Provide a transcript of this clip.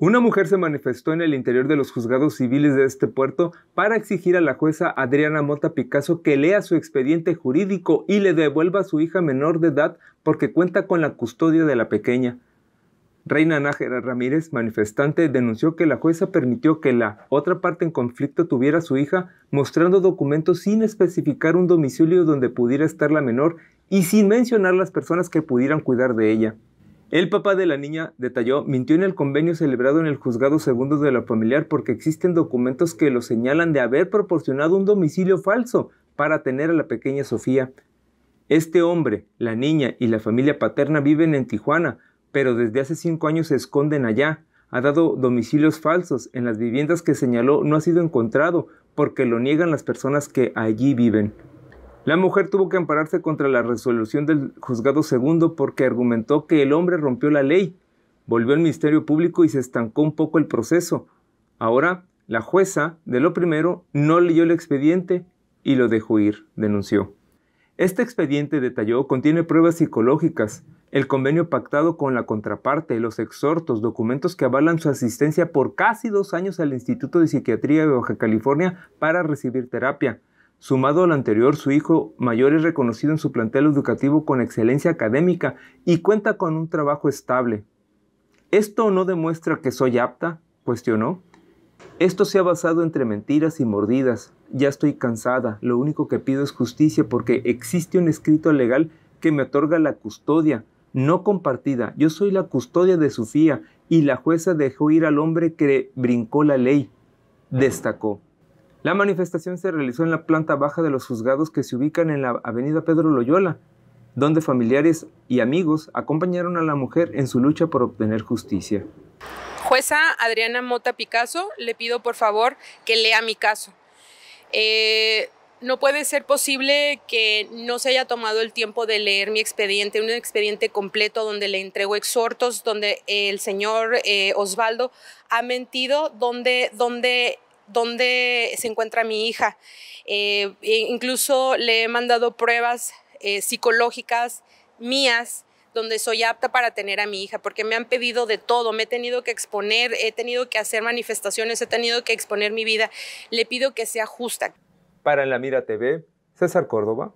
Una mujer se manifestó en el interior de los juzgados civiles de este puerto para exigir a la jueza Adriana Mota Picasso que lea su expediente jurídico y le devuelva a su hija menor de edad porque cuenta con la custodia de la pequeña. Reina Nájera Ramírez, manifestante, denunció que la jueza permitió que la otra parte en conflicto tuviera a su hija mostrando documentos sin especificar un domicilio donde pudiera estar la menor y sin mencionar las personas que pudieran cuidar de ella. El papá de la niña, detalló, mintió en el convenio celebrado en el juzgado segundo de la familiar porque existen documentos que lo señalan de haber proporcionado un domicilio falso para tener a la pequeña Sofía. Este hombre, la niña y la familia paterna viven en Tijuana, pero desde hace cinco años se esconden allá. Ha dado domicilios falsos. En las viviendas que señaló no ha sido encontrado porque lo niegan las personas que allí viven. La mujer tuvo que ampararse contra la resolución del juzgado segundo porque argumentó que el hombre rompió la ley, volvió al Ministerio Público y se estancó un poco el proceso. Ahora, la jueza, de lo primero, no leyó el expediente y lo dejó ir, denunció. Este expediente, detalló, contiene pruebas psicológicas, el convenio pactado con la contraparte, los exhortos, documentos que avalan su asistencia por casi dos años al Instituto de Psiquiatría de Baja California para recibir terapia, Sumado al anterior, su hijo mayor es reconocido en su plantel educativo con excelencia académica y cuenta con un trabajo estable. ¿Esto no demuestra que soy apta? cuestionó. Esto se ha basado entre mentiras y mordidas. Ya estoy cansada, lo único que pido es justicia porque existe un escrito legal que me otorga la custodia, no compartida. Yo soy la custodia de Sofía y la jueza dejó ir al hombre que brincó la ley, destacó. La manifestación se realizó en la planta baja de los juzgados que se ubican en la avenida Pedro Loyola, donde familiares y amigos acompañaron a la mujer en su lucha por obtener justicia. Jueza Adriana Mota Picasso, le pido por favor que lea mi caso. Eh, no puede ser posible que no se haya tomado el tiempo de leer mi expediente, un expediente completo donde le entrego exhortos, donde el señor eh, Osvaldo ha mentido, donde, donde dónde se encuentra mi hija. Eh, e incluso le he mandado pruebas eh, psicológicas mías donde soy apta para tener a mi hija, porque me han pedido de todo, me he tenido que exponer, he tenido que hacer manifestaciones, he tenido que exponer mi vida. Le pido que sea justa. Para la Mira TV, César Córdoba.